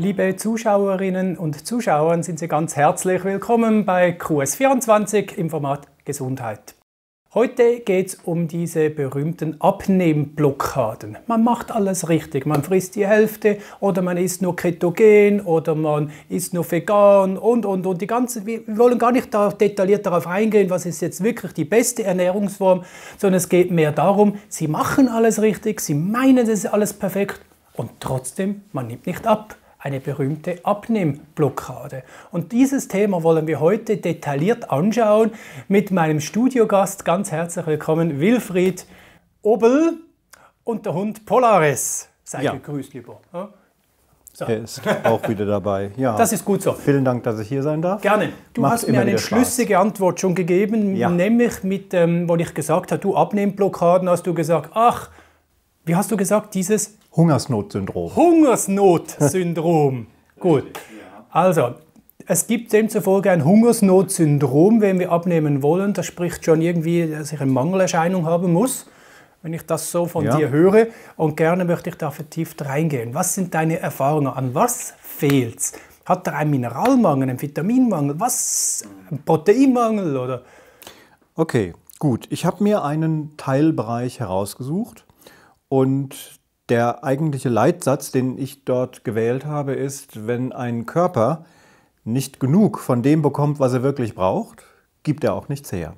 Liebe Zuschauerinnen und Zuschauer, sind Sie ganz herzlich willkommen bei QS24 im Format Gesundheit. Heute geht es um diese berühmten Abnehmblockaden. Man macht alles richtig. Man frisst die Hälfte oder man isst nur ketogen oder man isst nur vegan und, und, und. Die ganzen, wir wollen gar nicht da detailliert darauf eingehen, was ist jetzt wirklich die beste Ernährungsform, sondern es geht mehr darum, Sie machen alles richtig, Sie meinen, es ist alles perfekt und trotzdem, man nimmt nicht ab eine berühmte Abnehmblockade. Und dieses Thema wollen wir heute detailliert anschauen mit meinem Studiogast. Ganz herzlich willkommen, Wilfried Obel und der Hund Polaris. Sei ja. gegrüßt, lieber. So. Er ist auch wieder dabei. Ja. Das ist gut so. Vielen Dank, dass ich hier sein darf. Gerne. Du Macht hast mir eine schlüssige Spaß. Antwort schon gegeben, ja. nämlich mit, ähm, wo ich gesagt habe, du Abnehmblockaden, hast du gesagt, ach, wie hast du gesagt, dieses Hungersnotsyndrom. Hungersnotsyndrom. Gut. Also, es gibt demzufolge ein Hungersnotsyndrom, wenn wir abnehmen wollen. Das spricht schon irgendwie, dass ich eine Mangelerscheinung haben muss, wenn ich das so von ja. dir höre. Und gerne möchte ich da vertieft reingehen. Was sind deine Erfahrungen? An was fehlt's? Hat er einen Mineralmangel, einen Vitaminmangel, was? Ein Proteinmangel oder? Okay, gut. Ich habe mir einen Teilbereich herausgesucht und der eigentliche Leitsatz, den ich dort gewählt habe, ist, wenn ein Körper nicht genug von dem bekommt, was er wirklich braucht, gibt er auch nichts her.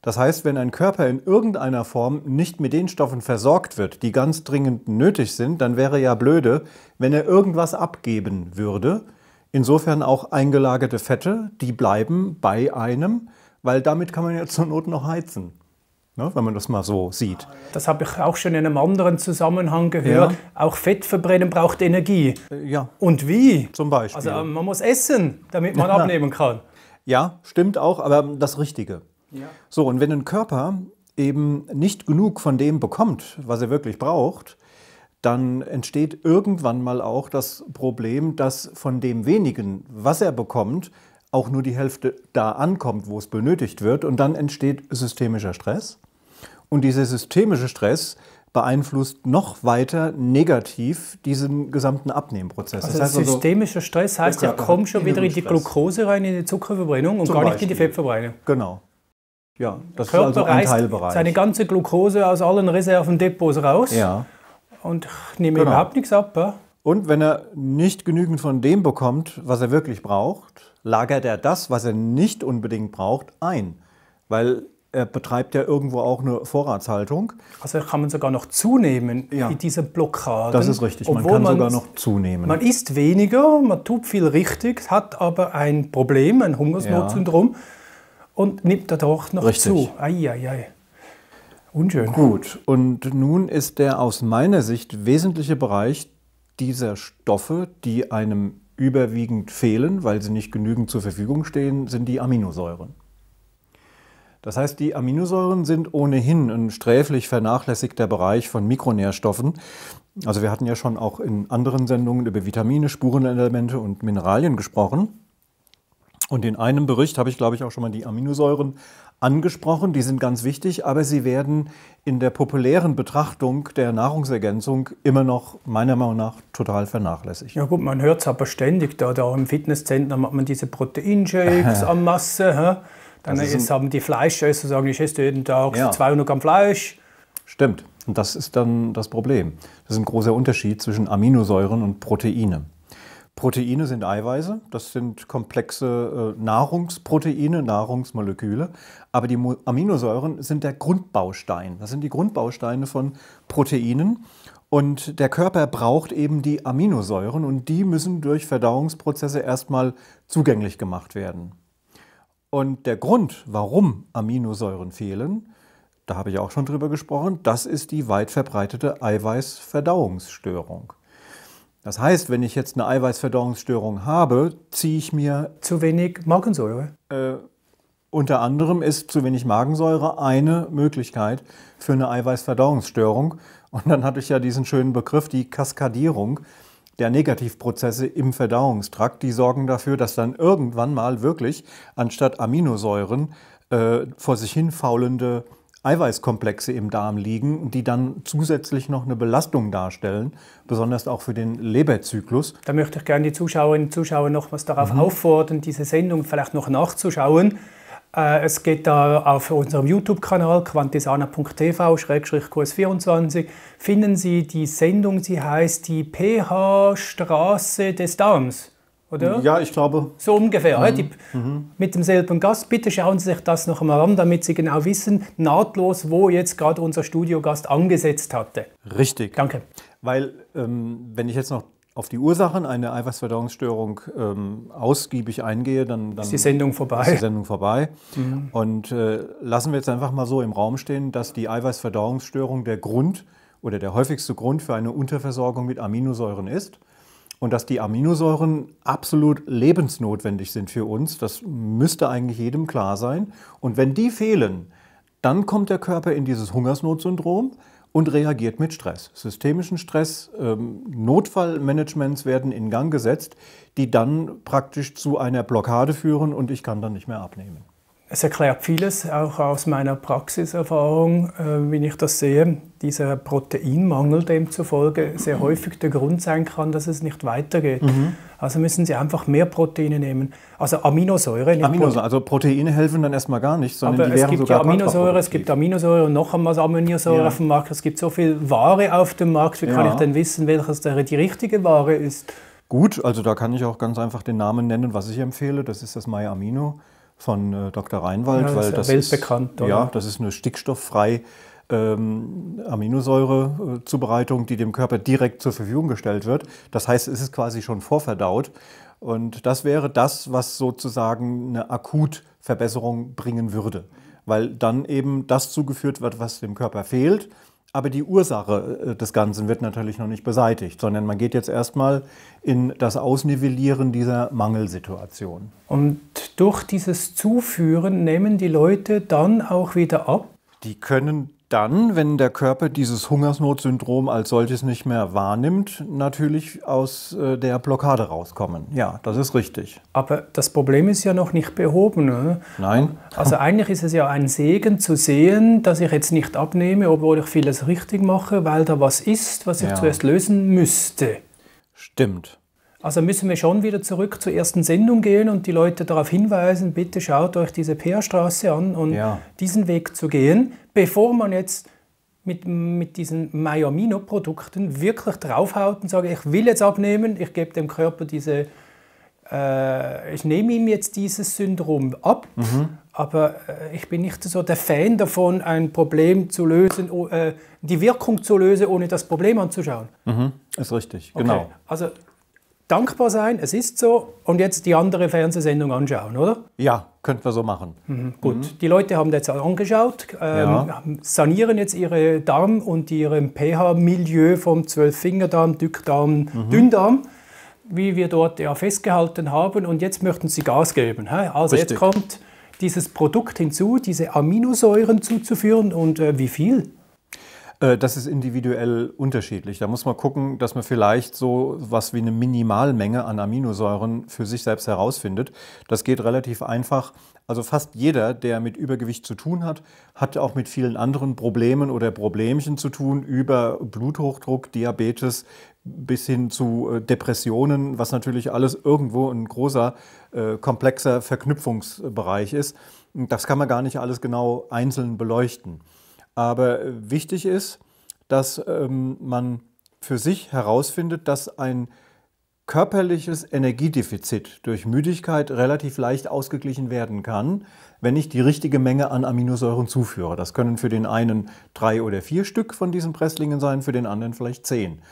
Das heißt, wenn ein Körper in irgendeiner Form nicht mit den Stoffen versorgt wird, die ganz dringend nötig sind, dann wäre ja blöde, wenn er irgendwas abgeben würde. Insofern auch eingelagerte Fette, die bleiben bei einem, weil damit kann man ja zur Not noch heizen ne, wenn man das mal so sieht. Das habe ich auch schon in einem anderen Zusammenhang gehört. Ja. Auch Fett verbrennen braucht Energie. Äh, ja. Und wie? Zum Beispiel. Also äh, man muss essen, damit man ja. abnehmen kann. Ja, stimmt auch, aber das Richtige. Ja. So, und wenn ein Körper eben nicht genug von dem bekommt, was er wirklich braucht, dann entsteht irgendwann mal auch das Problem, dass von dem wenigen, was er bekommt, auch nur die Hälfte da ankommt, wo es benötigt wird. Und dann entsteht systemischer Stress. Und dieser systemische Stress beeinflusst noch weiter negativ diesen gesamten Abnehmprozess. Also das heißt also, systemischer also, Stress heißt, er kommt schon wieder in die Glucose rein, in die Zuckerverbrennung und gar nicht Beispiel. in die Fettverbrennung. Genau. Ja, das Körper ist also ein Teilbereich. seine ganze Glucose aus allen Reservendepots raus ja. und nehme genau. überhaupt nichts ab. Ja? Und wenn er nicht genügend von dem bekommt, was er wirklich braucht, lagert er das, was er nicht unbedingt braucht, ein. Weil er betreibt ja irgendwo auch eine Vorratshaltung. Also kann man sogar noch zunehmen ja. in dieser Blockade. Das ist richtig, man kann man, sogar noch zunehmen. Man isst weniger, man tut viel richtig, hat aber ein Problem, ein Hungersnotsyndrom ja. und nimmt da doch noch richtig. zu. Ei, ei, ei. Unschön. Gut, und nun ist der aus meiner Sicht wesentliche Bereich dieser Stoffe, die einem überwiegend fehlen, weil sie nicht genügend zur Verfügung stehen, sind die Aminosäuren. Das heißt, die Aminosäuren sind ohnehin ein sträflich vernachlässigter Bereich von Mikronährstoffen. Also wir hatten ja schon auch in anderen Sendungen über Vitamine, Spurenelemente und Mineralien gesprochen. Und in einem Bericht habe ich, glaube ich, auch schon mal die Aminosäuren angesprochen. Die sind ganz wichtig, aber sie werden in der populären Betrachtung der Nahrungsergänzung immer noch meiner Meinung nach total vernachlässigt. Ja gut, man hört es aber ständig, da, da im Fitnesszentrum macht man diese Proteinshakes am Masse. Hä? Dann also jetzt haben die Fleischesser also sagen, ich esse jeden Tag ja. 200 Gramm Fleisch. Stimmt. Und das ist dann das Problem. Das ist ein großer Unterschied zwischen Aminosäuren und Proteine. Proteine sind Eiweiße, das sind komplexe äh, Nahrungsproteine, Nahrungsmoleküle, aber die Aminosäuren sind der Grundbaustein. Das sind die Grundbausteine von Proteinen und der Körper braucht eben die Aminosäuren und die müssen durch Verdauungsprozesse erstmal zugänglich gemacht werden. Und der Grund, warum Aminosäuren fehlen, da habe ich auch schon drüber gesprochen, das ist die weit verbreitete Eiweißverdauungsstörung. Das heißt, wenn ich jetzt eine Eiweißverdauungsstörung habe, ziehe ich mir zu wenig Magensäure. Äh, unter anderem ist zu wenig Magensäure eine Möglichkeit für eine Eiweißverdauungsstörung. Und dann hatte ich ja diesen schönen Begriff, die Kaskadierung der Negativprozesse im Verdauungstrakt. Die sorgen dafür, dass dann irgendwann mal wirklich anstatt Aminosäuren äh, vor sich hin faulende Eiweißkomplexe im Darm liegen, die dann zusätzlich noch eine Belastung darstellen, besonders auch für den Leberzyklus. Da möchte ich gerne die Zuschauerinnen und Zuschauer noch was darauf mhm. auffordern, diese Sendung vielleicht noch nachzuschauen äh, es geht da auf unserem YouTube-Kanal quantisana.tv-kurs24 finden Sie die Sendung, sie heißt die pH-Straße des Darms. Oder? Ja, ich glaube. So ungefähr. Mhm. Die, mhm. Mit demselben Gast. Bitte schauen Sie sich das noch einmal an, damit Sie genau wissen, nahtlos, wo jetzt gerade unser Studiogast angesetzt hatte. Richtig. Danke. Weil, ähm, wenn ich jetzt noch auf die Ursachen einer Eiweißverdauungsstörung ähm, ausgiebig eingehe, dann, dann, ist die Sendung vorbei. die Sendung vorbei. Mhm. Und äh, lassen wir jetzt einfach mal so im Raum stehen, dass die Eiweißverdauungsstörung der Grund oder der häufigste Grund für eine Unterversorgung mit Aminosäuren ist. Und dass die Aminosäuren absolut lebensnotwendig sind für uns, das müsste eigentlich jedem klar sein. Und wenn die fehlen, dann kommt der Körper in dieses Hungersnotsyndrom und reagiert mit Stress. Systemischen Stress, ähm, Notfallmanagements werden in Gang gesetzt, die dann praktisch zu einer Blockade führen und ich kann dann nicht mehr abnehmen es erklärt vieles, auch aus meiner Praxiserfahrung, äh, wenn ich das sehe, dieser Proteinmangel demzufolge sehr häufig der Grund sein kann, dass es nicht weitergeht. Mhm. Also müssen Sie einfach mehr Proteine nehmen. Also Aminosäure. Aminosäuren. Aminosäure, also Proteine helfen dann erstmal gar nicht, sondern Aber die es gibt sogar ja Aminosäure, es gibt Aminosäure und noch einmal Aminosäure ja. auf dem Markt. Es gibt so viel Ware auf dem Markt, wie ja. kann ich denn wissen, welches die richtige Ware ist? Gut, also da kann ich auch ganz einfach den Namen nennen, was ich empfehle. Das ist das MyAmino. Amino von äh, Dr. Reinwald, ja, das weil das ist, bekannt, ja, das ist eine stickstofffrei ähm, Aminosäurezubereitung, äh, die dem Körper direkt zur Verfügung gestellt wird. Das heißt, es ist quasi schon vorverdaut. Und das wäre das, was sozusagen eine Akutverbesserung bringen würde, weil dann eben das zugeführt wird, was dem Körper fehlt. Aber die Ursache äh, des Ganzen wird natürlich noch nicht beseitigt, sondern man geht jetzt erstmal in das Ausnivellieren dieser Mangelsituation. Und durch dieses Zuführen nehmen die Leute dann auch wieder ab? Die können dann, wenn der Körper dieses Hungersnotsyndrom als solches nicht mehr wahrnimmt, natürlich aus äh, der Blockade rauskommen. Ja, das ist richtig. Aber das Problem ist ja noch nicht behoben. Ne? Nein. Also eigentlich ist es ja ein Segen zu sehen, dass ich jetzt nicht abnehme, obwohl ich vieles richtig mache, weil da was ist, was ich ja. zuerst lösen müsste. Stimmt. Also müssen wir schon wieder zurück zur ersten Sendung gehen und die Leute darauf hinweisen, bitte schaut euch diese Peerstraße an und ja. diesen Weg zu gehen, bevor man jetzt mit, mit diesen Mayomino-Produkten wirklich draufhaut und sagt, ich will jetzt abnehmen, ich gebe dem Körper diese, äh, ich nehme ihm jetzt dieses Syndrom ab, mhm. aber äh, ich bin nicht so der Fan davon, ein Problem zu lösen, äh, die Wirkung zu lösen, ohne das Problem anzuschauen. Mhm. Ist richtig, okay. genau. Also dankbar sein, es ist so, und jetzt die andere Fernsehsendung anschauen, oder? Ja, könnten wir so machen. Mhm, gut, mhm. die Leute haben jetzt angeschaut, ähm, ja. sanieren jetzt ihre Darm und ihren pH-Milieu vom Zwölffingerdarm, Dückdarm, mhm. Dünndarm wie wir dort ja festgehalten haben und jetzt möchten sie Gas geben. Also Richtig. jetzt kommt dieses Produkt hinzu, diese Aminosäuren zuzuführen und äh, wie viel? Äh, das ist individuell unterschiedlich. Da muss man gucken, dass man vielleicht so was wie eine Minimalmenge an Aminosäuren für sich selbst herausfindet. Das geht relativ einfach. Also fast jeder, der mit Übergewicht zu tun hat, hat auch mit vielen anderen Problemen oder Problemchen zu tun, über Bluthochdruck, Diabetes bis hin zu äh, Depressionen, was natürlich alles irgendwo ein großer, äh, komplexer Verknüpfungsbereich ist. Das kann man gar nicht alles genau einzeln beleuchten. Aber wichtig ist, dass ähm, man für sich herausfindet, dass ein körperliches Energiedefizit durch Müdigkeit relativ leicht ausgeglichen werden kann, wenn ich die richtige Menge an Aminosäuren zuführe. Das können für den einen drei oder vier Stück von diesen Presslingen sein, für den anderen vielleicht zehn.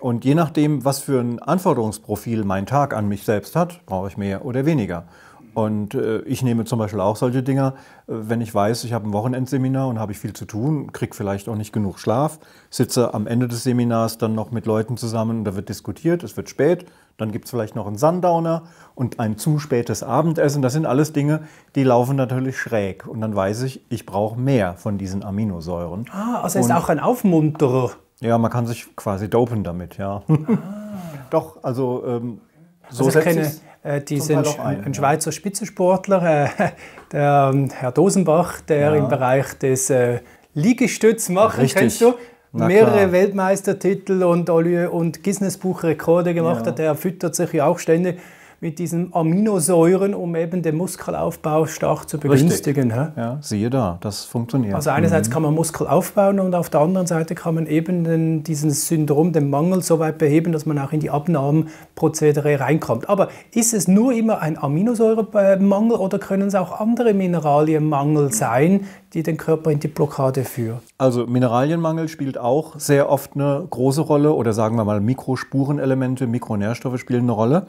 Und je nachdem, was für ein Anforderungsprofil mein Tag an mich selbst hat, brauche ich mehr oder weniger. Und äh, ich nehme zum Beispiel auch solche Dinger, äh, wenn ich weiß, ich habe ein Wochenendseminar und habe ich viel zu tun, kriege vielleicht auch nicht genug Schlaf, sitze am Ende des Seminars dann noch mit Leuten zusammen, und da wird diskutiert, es wird spät, dann gibt es vielleicht noch einen Sundowner und ein zu spätes Abendessen. Das sind alles Dinge, die laufen natürlich schräg. Und dann weiß ich, ich brauche mehr von diesen Aminosäuren. Ah, also und, ist auch ein Aufmunterer. Ja, man kann sich quasi dopen damit, ja. Ah. Doch, also... Ähm, so also ich kenne äh, diesen ein, ein, Schweizer Spitzensportler, äh, der äh, Herr Dosenbach, der ja. im Bereich des äh, Liegestütz machen, Richtig. kennst du? Na mehrere klar. Weltmeistertitel und, und Guinness-Buch-Rekorde gemacht ja. hat. Der füttert sich ja auch ständig mit diesen Aminosäuren, um eben den Muskelaufbau stark zu begünstigen. Ja? siehe da, das funktioniert. Also einerseits mhm. kann man Muskel aufbauen und auf der anderen Seite kann man eben den, diesen Syndrom, den Mangel so weit beheben, dass man auch in die Abnahmenprozedere reinkommt. Aber ist es nur immer ein Aminosäuremangel oder können es auch andere Mineralienmangel sein, die den Körper in die Blockade führen? Also Mineralienmangel spielt auch sehr oft eine große Rolle oder sagen wir mal Mikrospurenelemente, Mikronährstoffe spielen eine Rolle.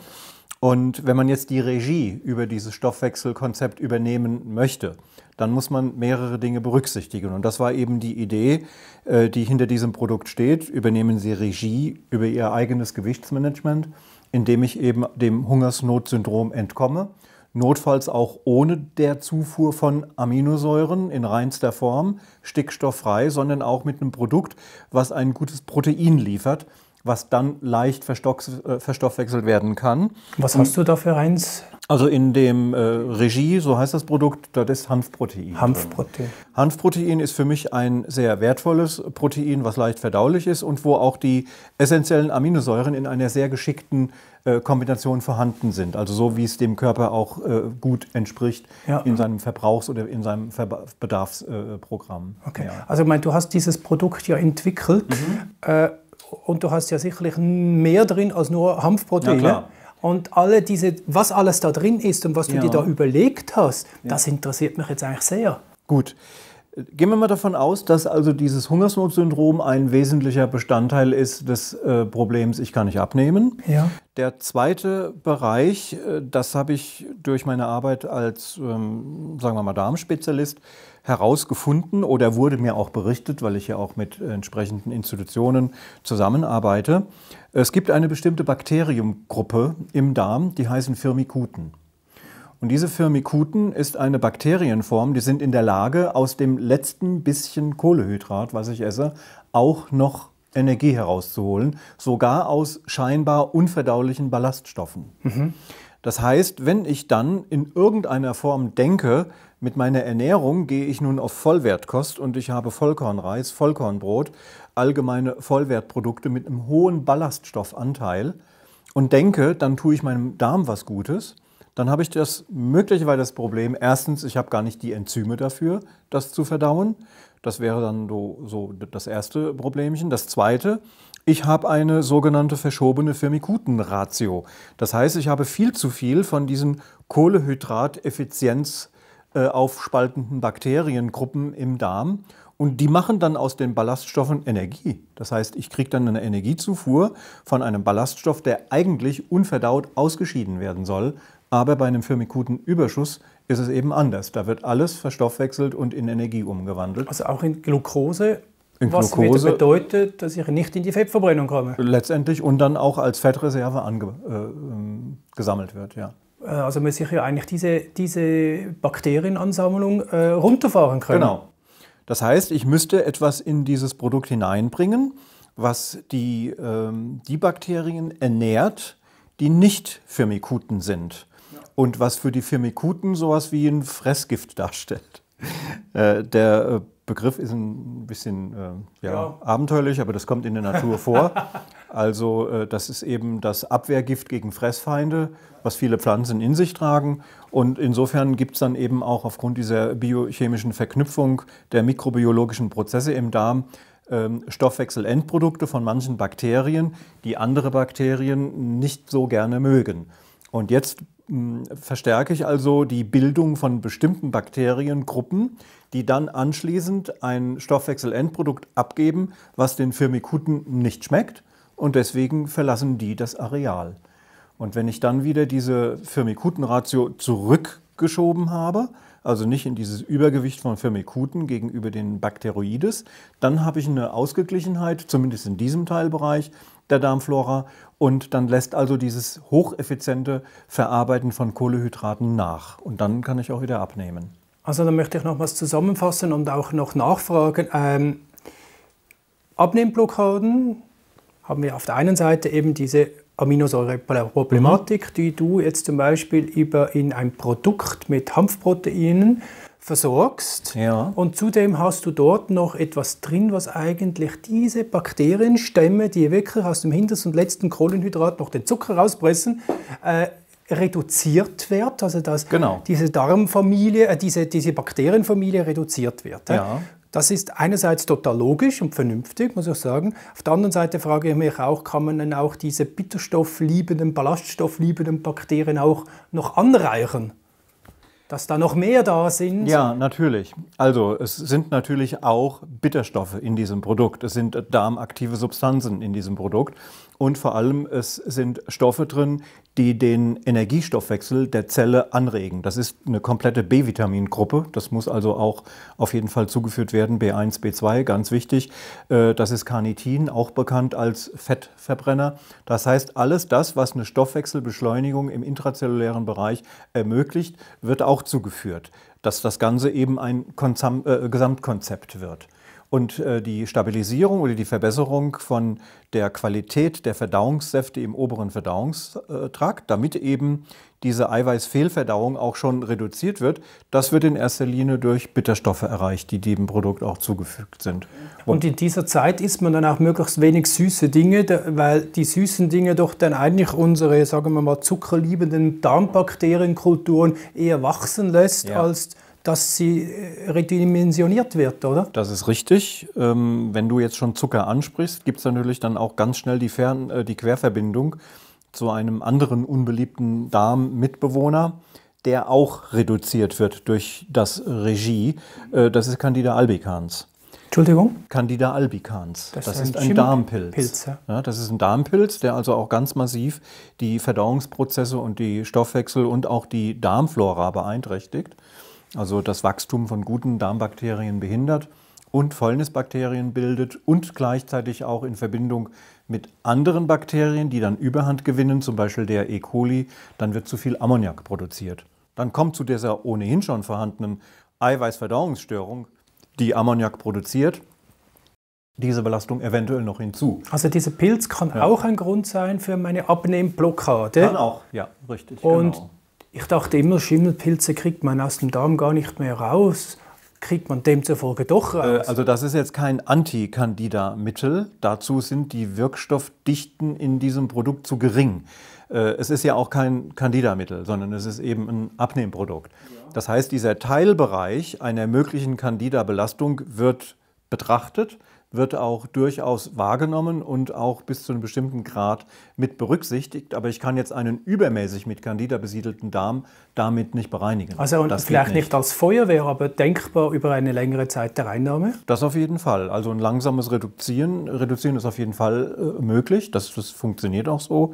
Und wenn man jetzt die Regie über dieses Stoffwechselkonzept übernehmen möchte, dann muss man mehrere Dinge berücksichtigen. Und das war eben die Idee, äh, die hinter diesem Produkt steht. Übernehmen Sie Regie über Ihr eigenes Gewichtsmanagement, indem ich eben dem Hungersnotsyndrom entkomme. Notfalls auch ohne der Zufuhr von Aminosäuren in reinster Form, stickstofffrei, sondern auch mit einem Produkt, was ein gutes Protein liefert, was dann leicht äh, verstoffwechselt werden kann. Was hast du da für eins? Also in dem äh, Regie, so heißt das Produkt, dort ist Hanfprotein. Hanfprotein. Hanfprotein ist für mich ein sehr wertvolles Protein, was leicht verdaulich ist und wo auch die essentiellen Aminosäuren in einer sehr geschickten äh, Kombination vorhanden sind. Also so, wie es dem Körper auch äh, gut entspricht ja. in seinem Verbrauchs- oder in seinem Ver Bedarfsprogramm. okay. Ja. Also ich meine, du hast dieses Produkt ja entwickelt. Mhm. Äh, und du hast ja sicherlich mehr drin als nur Hanfproteine. Ja, und alle diese, was alles da drin ist und was du ja. dir da überlegt hast, ja. das interessiert mich jetzt eigentlich sehr. Gut. Gehen wir mal davon aus, dass also dieses Hungersnotsyndrom ein wesentlicher Bestandteil ist des äh, Problems, ich kann nicht abnehmen. Ja. Der zweite Bereich, äh, das habe ich durch meine Arbeit als, ähm, sagen wir mal, Darmspezialist herausgefunden oder wurde mir auch berichtet, weil ich ja auch mit entsprechenden Institutionen zusammenarbeite. Es gibt eine bestimmte Bakteriumgruppe im Darm, die heißen Firmikuten. Und diese Firmikuten ist eine Bakterienform, die sind in der Lage, aus dem letzten bisschen Kohlehydrat, was ich esse, auch noch Energie herauszuholen, sogar aus scheinbar unverdaulichen Ballaststoffen. Mhm. Das heißt, wenn ich dann in irgendeiner Form denke, mit meiner Ernährung gehe ich nun auf Vollwertkost und ich habe Vollkornreis, Vollkornbrot, allgemeine Vollwertprodukte mit einem hohen Ballaststoffanteil und denke, dann tue ich meinem Darm was Gutes, dann habe ich das möglicherweise das Problem, erstens, ich habe gar nicht die Enzyme dafür, das zu verdauen. Das wäre dann so, so das erste Problemchen. Das zweite, ich habe eine sogenannte verschobene Firmikutenratio. Das heißt, ich habe viel zu viel von diesem Kohlehydrateffizienz äh, aufspaltenden Bakteriengruppen im Darm. Und die machen dann aus den Ballaststoffen Energie. Das heißt, ich kriege dann eine Energiezufuhr von einem Ballaststoff, der eigentlich unverdaut ausgeschieden werden soll. Aber bei einem Firmikutenüberschuss ist es eben anders. Da wird alles verstoffwechselt und in Energie umgewandelt. Also auch in Glucose in was Glucose, bedeutet, dass ich nicht in die Fettverbrennung komme. Letztendlich und dann auch als Fettreserve angesammelt äh, ähm, wird, ja. Äh, also man ich ja eigentlich diese, diese Bakterienansammlung äh, runterfahren können. Genau. Das heißt, ich müsste etwas in dieses Produkt hineinbringen, was die, ähm, die Bakterien ernährt, die nicht Firmikuten sind. Ja. Und was für die Firmikuten sowas wie ein Fressgift darstellt. äh, der äh, Begriff ist ein bisschen äh, ja, ja. abenteuerlich, aber das kommt in der Natur vor. Also äh, das ist eben das Abwehrgift gegen Fressfeinde, was viele Pflanzen in sich tragen. Und insofern gibt es dann eben auch aufgrund dieser biochemischen Verknüpfung der mikrobiologischen Prozesse im Darm ähm, Stoffwechselendprodukte von manchen Bakterien, die andere Bakterien nicht so gerne mögen. Und jetzt hm, verstärke ich also die Bildung von bestimmten Bakteriengruppen, die dann anschließend ein Stoffwechselendprodukt abgeben, was den Firmikuten nicht schmeckt und deswegen verlassen die das Areal. Und wenn ich dann wieder diese Firmikutenratio zurückgeschoben habe, also nicht in dieses Übergewicht von Firmikuten gegenüber den Bakteroides, dann habe ich eine Ausgeglichenheit, zumindest in diesem Teilbereich der Darmflora, und dann lässt also dieses hocheffiziente Verarbeiten von Kohlehydraten nach. Und dann kann ich auch wieder abnehmen. Also dann möchte ich nochmals zusammenfassen und auch noch nachfragen. Ähm, Abnehmblockaden, haben wir auf der einen Seite eben diese Aminosäureproblematik, mhm. die du jetzt zum Beispiel über in ein Produkt mit Hanfproteinen versorgst. Ja. Und zudem hast du dort noch etwas drin, was eigentlich diese Bakterienstämme, die wirklich aus dem hintersten und letzten Kohlenhydrat noch den Zucker rauspressen, äh, reduziert wird, also dass genau. diese Darmfamilie, äh, diese, diese Bakterienfamilie reduziert wird. Ja. Das ist einerseits total logisch und vernünftig, muss ich sagen. Auf der anderen Seite frage ich mich auch, kann man denn auch diese bitterstoffliebenden, ballaststoffliebenden Bakterien auch noch anreichern? Dass da noch mehr da sind? Ja, natürlich. Also es sind natürlich auch Bitterstoffe in diesem Produkt. Es sind darmaktive Substanzen in diesem Produkt und vor allem es sind Stoffe drin, die den Energiestoffwechsel der Zelle anregen. Das ist eine komplette B-Vitamingruppe. Das muss also auch auf jeden Fall zugeführt werden. B1, B2, ganz wichtig. Äh, das ist Carnitin, auch bekannt als Fettverbrenner. Das heißt, alles das, was eine Stoffwechselbeschleunigung im intrazellulären Bereich ermöglicht, wird auch zugeführt. Dass das Ganze eben ein äh, Gesamtkonzept wird. Und äh, die Stabilisierung oder die Verbesserung von der Qualität der Verdauungssäfte im oberen Verdauungstrakt, damit eben diese Eiweißfehlverdauung auch schon reduziert wird, das wird in erster Linie durch Bitterstoffe erreicht, die dem Produkt auch zugefügt sind. Und in dieser Zeit isst man dann auch möglichst wenig süße Dinge, weil die süßen Dinge doch dann eigentlich unsere, sagen wir mal, zuckerliebenden Darmbakterienkulturen eher wachsen lässt, ja. als dass sie äh, redimensioniert wird, oder? Das ist richtig. Ähm, wenn du jetzt schon Zucker ansprichst, gibt es natürlich dann auch ganz schnell die, Fern-, äh, die Querverbindung zu einem anderen unbeliebten Darmmitbewohner, der auch reduziert wird durch das Regie. Äh, das ist Candida albicans. Entschuldigung? Candida albicans. Das, das ist ein, ein Darmpilz. Pilz, ja. das ist ein Darmpilz, der also auch ganz massiv die Verdauungsprozesse und die Stoffwechsel und auch die Darmflora beeinträchtigt also das Wachstum von guten Darmbakterien behindert und Fäulnisbakterien bildet und gleichzeitig auch in Verbindung mit anderen Bakterien, die dann Überhand gewinnen, zum Beispiel der E. coli, dann wird zu viel Ammoniak produziert. Dann kommt zu dieser ohnehin schon vorhandenen Eiweißverdauungsstörung, die Ammoniak produziert, diese Belastung eventuell noch hinzu. Also dieser Pilz kann ja. auch ein Grund sein für meine Abnehmblockade. Kann auch, ja, richtig. Und genau. Ich dachte immer, Schimmelpilze kriegt man aus dem Darm gar nicht mehr raus. Kriegt man demzufolge doch äh, raus. Also das ist jetzt kein antikandida mittel Dazu sind die Wirkstoffdichten in diesem Produkt zu gering. Äh, es ist ja auch kein Candida-Mittel, sondern es ist eben ein Abnehmprodukt. Das heißt, dieser Teilbereich einer möglichen Candida-Belastung wird betrachtet, wird auch durchaus wahrgenommen und auch bis zu einem bestimmten Grad mit berücksichtigt, aber ich kann jetzt einen übermäßig mit Candida besiedelten Darm damit nicht bereinigen. Also und das vielleicht nicht. nicht. als Feuerwehr, aber denkbar über eine längere Zeit der Einnahme? Das auf jeden Fall. Also ein langsames Reduzieren, Reduzieren ist auf jeden Fall äh, möglich. Das, das funktioniert auch so.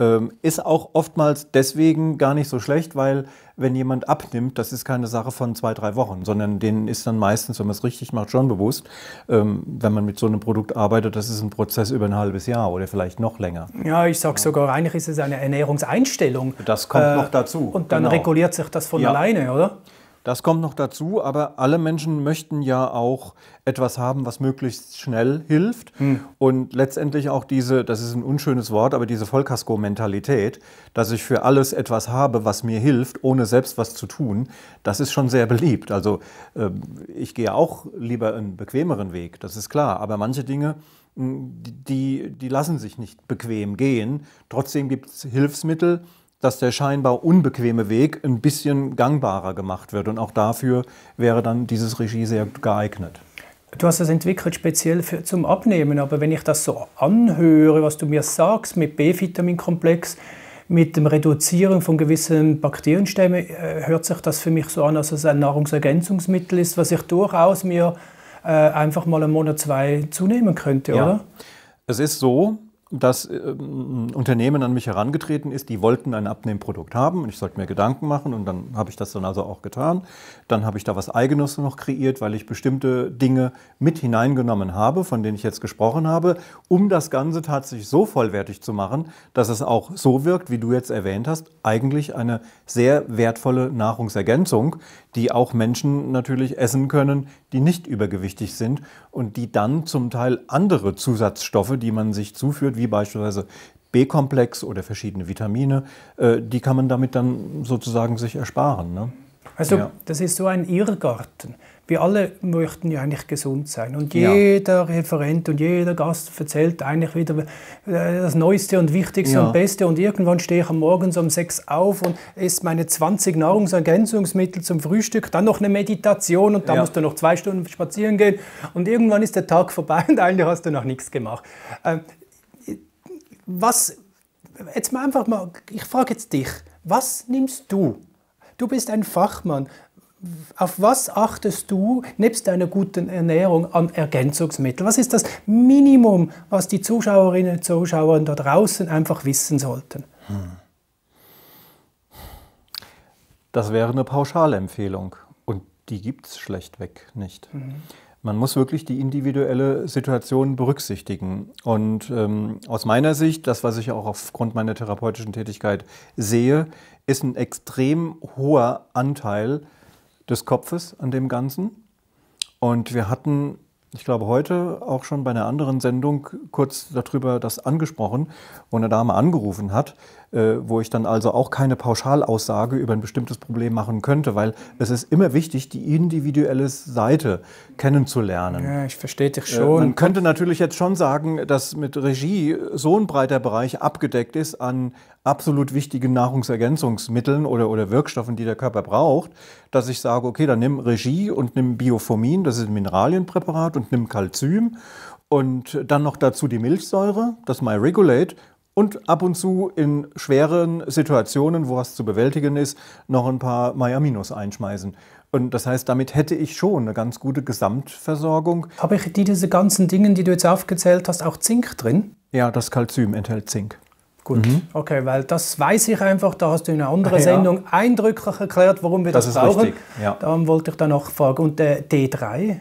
Ähm, ist auch oftmals deswegen gar nicht so schlecht, weil wenn jemand abnimmt, das ist keine Sache von zwei, drei Wochen, sondern denen ist dann meistens, wenn man es richtig macht, schon bewusst, ähm, wenn man mit so einem Produkt arbeitet, das ist ein Prozess über ein halbes Jahr oder vielleicht noch länger. Ja, ja, ich sage sogar, eigentlich ist es eine Ernährungseinstellung. Das kommt äh, noch dazu. Und dann genau. reguliert sich das von ja. alleine, oder? Das kommt noch dazu, aber alle Menschen möchten ja auch etwas haben, was möglichst schnell hilft. Mhm. Und letztendlich auch diese, das ist ein unschönes Wort, aber diese Vollkasko-Mentalität, dass ich für alles etwas habe, was mir hilft, ohne selbst was zu tun, das ist schon sehr beliebt. Also ähm, ich gehe auch lieber einen bequemeren Weg, das ist klar. Aber manche Dinge, hm, die, die lassen sich nicht bequem gehen. Trotzdem gibt es Hilfsmittel, dass der scheinbar unbequeme Weg ein bisschen gangbarer gemacht wird. Und auch dafür wäre dann dieses Regie sehr geeignet. Du hast das entwickelt speziell für, zum Abnehmen, aber wenn ich das so anhöre, was du mir sagst mit B-Vitaminkomplex, mit dem Reduzieren von gewissen Bakterienstämmen, äh, hört sich das für mich so an, als es ein Nahrungsergänzungsmittel ist, was ich durchaus mir äh, einfach mal einen Monat, zwei zunehmen könnte, ja. oder? Es ist so, dass äh, ein Unternehmen an mich herangetreten ist, die wollten ein Abnehmprodukt haben und ich sollte mir Gedanken machen und dann habe ich das dann also auch getan. Dann habe ich da was Eigenes noch kreiert, weil ich bestimmte Dinge mit hineingenommen habe, von denen ich jetzt gesprochen habe, um das Ganze tatsächlich so vollwertig zu machen, dass es auch so wirkt, wie du jetzt erwähnt hast, eigentlich eine sehr wertvolle Nahrungsergänzung, die auch Menschen natürlich essen können, die nicht übergewichtig sind und die dann zum Teil andere Zusatzstoffe, die man sich zuführt, wie wie beispielsweise B-Komplex oder verschiedene Vitamine, äh, die kann man damit dann sozusagen sich ersparen. Ne? Also ja. das ist so ein Irrgarten. Wir alle möchten ja eigentlich gesund sein. Und ja. jeder Referent und jeder Gast erzählt eigentlich wieder äh, das Neueste und Wichtigste ja. und Beste. Und irgendwann stehe ich am Morgen so um sechs auf und esse meine 20 Nahrungsergänzungsmittel zum Frühstück, dann noch eine Meditation und dann musst du noch zwei Stunden spazieren gehen. Und irgendwann ist der Tag vorbei und eigentlich hast du noch nichts gemacht. Ähm, was, jetzt mal einfach mal, ich frage jetzt dich, was nimmst du? Du bist ein Fachmann. Auf was achtest du nebst deiner guten Ernährung an Ergänzungsmitteln? Was ist das Minimum, was die Zuschauerinnen und Zuschauer da draußen einfach wissen sollten? Das wäre eine Pauschalempfehlung und die gibt es schlechtweg nicht. Mhm. Man muss wirklich die individuelle Situation berücksichtigen. Und ähm, aus meiner Sicht, das, was ich auch aufgrund meiner therapeutischen Tätigkeit sehe, ist ein extrem hoher Anteil des Kopfes an dem Ganzen. Und wir hatten, ich glaube, heute auch schon bei einer anderen Sendung kurz darüber das angesprochen, wo eine Dame angerufen hat, äh, wo ich dann also auch keine Pauschalaussage über ein bestimmtes Problem machen könnte, weil es ist immer wichtig, die individuelle Seite kennenzulernen. Ja, ich verstehe dich äh, schon. man könnte natürlich jetzt schon sagen, dass mit Regie so ein breiter Bereich abgedeckt ist an absolut wichtigen Nahrungsergänzungsmitteln oder, oder Wirkstoffen, die der Körper braucht, dass ich sage, okay, dann nimm Regie und nimm Biofomin, das ist ein Mineralienpräparat, und nimm Calcium und dann noch dazu die Milchsäure, das MyRegulate und ab und zu in schweren Situationen, wo was zu bewältigen ist, noch ein paar Miaminos einschmeißen. Und das heißt, damit hätte ich schon eine ganz gute Gesamtversorgung. Habe ich in diese ganzen Dingen, die du jetzt aufgezählt hast, auch Zink drin? Ja, das Calcium enthält Zink. Gut, mhm. okay, weil das weiß ich einfach, da hast du in einer anderen ah, ja. Sendung eindrücklich erklärt, warum wir das, das brauchen. Richtig, ja. Darum wollte ich da noch fragen. Und der D3?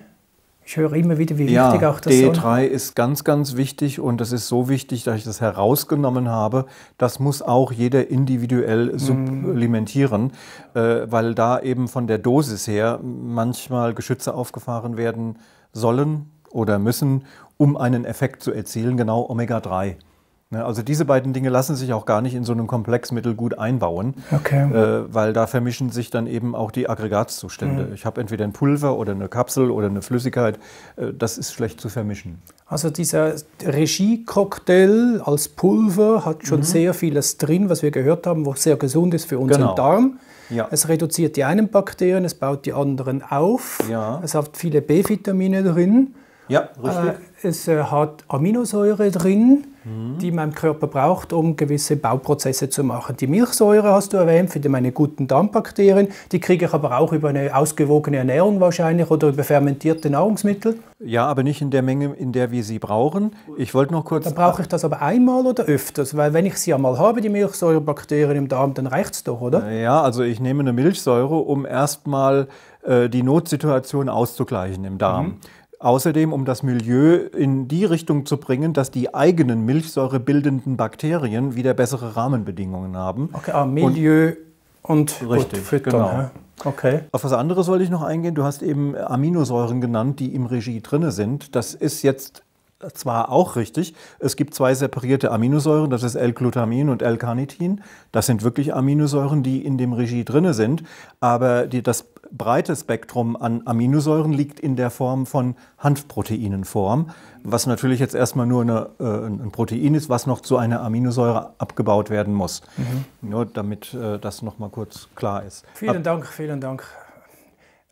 Ich höre immer wieder, wie ja, wichtig auch das ist. D3 ist ganz, ganz wichtig und das ist so wichtig, dass ich das herausgenommen habe. Das muss auch jeder individuell mhm. supplementieren, mm. weil da eben von der Dosis her manchmal Geschütze aufgefahren werden sollen oder müssen, um einen Effekt zu erzielen, genau Omega-3. Ne? Also diese beiden Dinge lassen sich auch gar nicht in so einem Komplexmittel gut einbauen, okay. äh, weil da vermischen sich dann eben auch die Aggregatzustände. Mhm. Ich habe entweder ein Pulver oder eine Kapsel oder eine Flüssigkeit. Äh, das ist schlecht zu vermischen. Also dieser Regie-Cocktail als Pulver hat schon mhm. sehr vieles drin, was wir gehört haben, was sehr gesund ist für unseren genau. Darm. Ja. Es reduziert die einen Bakterien, es baut die anderen auf. Ja. Es hat viele B-Vitamine drin. Ja, richtig. Äh, es äh, hat Aminosäure drin die mein Körper braucht, um gewisse Bauprozesse zu machen. Die Milchsäure hast du erwähnt, für meine guten Darmbakterien. Die kriege ich aber auch über eine ausgewogene Ernährung wahrscheinlich oder über fermentierte Nahrungsmittel. Ja, aber nicht in der Menge, in der wir sie brauchen. Ich wollte noch kurz. Dann brauche ich das aber einmal oder öfters, weil wenn ich sie einmal habe, die Milchsäurebakterien im Darm, dann reicht es doch, oder? Ja, also ich nehme eine Milchsäure, um erstmal äh, die Notsituation auszugleichen im Darm. Mhm. Außerdem, um das Milieu in die Richtung zu bringen, dass die eigenen milchsäurebildenden Bakterien wieder bessere Rahmenbedingungen haben. Okay, aber ah, Milieu und, und richtig, Füttern. Genau. Okay. Auf was anderes wollte ich noch eingehen. Du hast eben Aminosäuren genannt, die im Regie drin sind. Das ist jetzt zwar auch richtig. Es gibt zwei separierte Aminosäuren, das ist L-Glutamin und L-Carnitin. Das sind wirklich Aminosäuren, die in dem Regie drinne sind, aber die, das breite Spektrum an Aminosäuren liegt in der Form von Hanfproteinenform, was natürlich jetzt erstmal nur eine, äh, ein Protein ist, was noch zu einer Aminosäure abgebaut werden muss. Mhm. Nur damit äh, das nochmal kurz klar ist. Vielen Ab Dank, vielen Dank.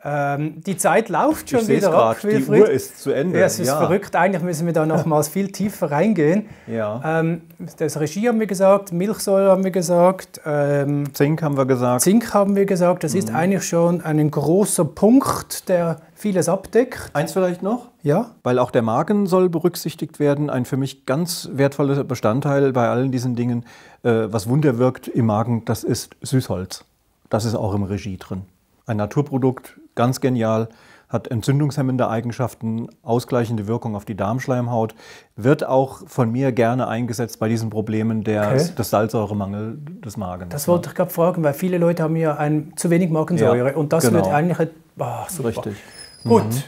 Ähm, die Zeit läuft schon ich wieder grad, ab, Die Uhr ist zu Ende. Ja, es ist ja. verrückt. Eigentlich müssen wir da nochmals viel tiefer reingehen. Ja. Ähm, das Regie haben wir gesagt, Milchsäure haben wir gesagt. Ähm, Zink haben wir gesagt. Zink haben wir gesagt. Das mhm. ist eigentlich schon ein großer Punkt, der vieles abdeckt. Eins vielleicht noch? Ja. Weil auch der Magen soll berücksichtigt werden. Ein für mich ganz wertvoller Bestandteil bei allen diesen Dingen, äh, was Wunder wirkt im Magen, das ist Süßholz. Das ist auch im Regie drin. Ein Naturprodukt, ganz genial, hat entzündungshemmende Eigenschaften, ausgleichende Wirkung auf die Darmschleimhaut, wird auch von mir gerne eingesetzt bei diesen Problemen der, okay. des Salzsäuremangels des Magens. Das ne? wollte ich gerade fragen, weil viele Leute haben ja ein, zu wenig Magensäure ja, und das genau. wird eigentlich... Oh, super. Richtig. Gut. Mhm.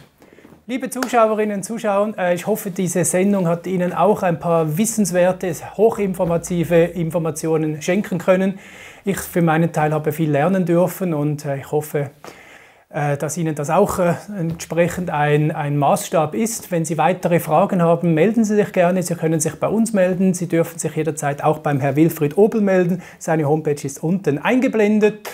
Liebe Zuschauerinnen und Zuschauer, äh, ich hoffe, diese Sendung hat Ihnen auch ein paar wissenswerte, hochinformative Informationen schenken können. Ich für meinen Teil habe viel lernen dürfen und äh, ich hoffe, äh, dass Ihnen das auch äh, entsprechend ein, ein Maßstab ist. Wenn Sie weitere Fragen haben, melden Sie sich gerne. Sie können sich bei uns melden. Sie dürfen sich jederzeit auch beim Herrn Wilfried Obel melden. Seine Homepage ist unten eingeblendet.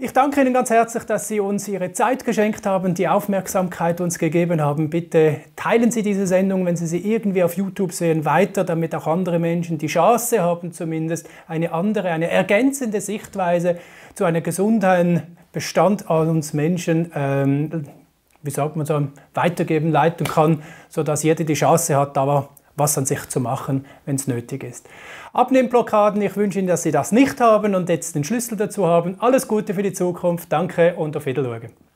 Ich danke Ihnen ganz herzlich, dass Sie uns Ihre Zeit geschenkt haben, die Aufmerksamkeit uns gegeben haben. Bitte teilen Sie diese Sendung, wenn Sie sie irgendwie auf YouTube sehen, weiter, damit auch andere Menschen die Chance haben, zumindest eine andere, eine ergänzende Sichtweise zu einer gesunden Bestand an uns Menschen, ähm, wie sagt man so, weitergeben, leiten kann, sodass jeder die Chance hat, aber was an sich zu machen, wenn es nötig ist. Abnehmblockaden, ich wünsche Ihnen, dass Sie das nicht haben und jetzt den Schlüssel dazu haben. Alles Gute für die Zukunft, danke und auf Wiedersehen.